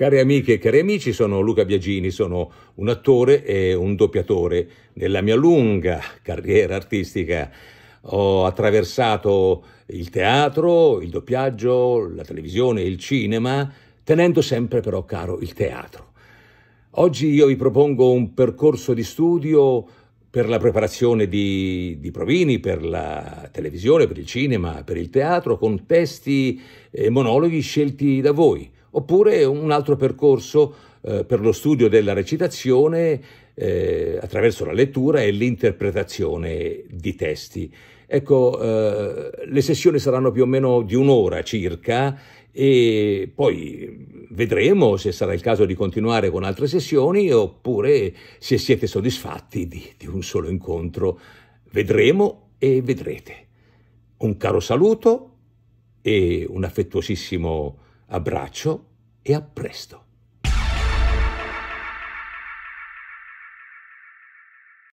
Cari amiche e cari amici, sono Luca Biagini, sono un attore e un doppiatore. Nella mia lunga carriera artistica ho attraversato il teatro, il doppiaggio, la televisione, il cinema, tenendo sempre però caro il teatro. Oggi io vi propongo un percorso di studio per la preparazione di, di, provini, per la televisione, per il cinema, per il teatro, con testi e monologhi scelti da voi oppure un altro percorso eh, per lo studio della recitazione eh, attraverso la lettura e l'interpretazione di testi. Ecco, eh, le sessioni saranno più o meno di un'ora circa e poi vedremo se sarà il caso di continuare con altre sessioni oppure se siete soddisfatti di, di un solo incontro. Vedremo e vedrete. Un caro saluto e un affettuosissimo Abbraccio e a presto!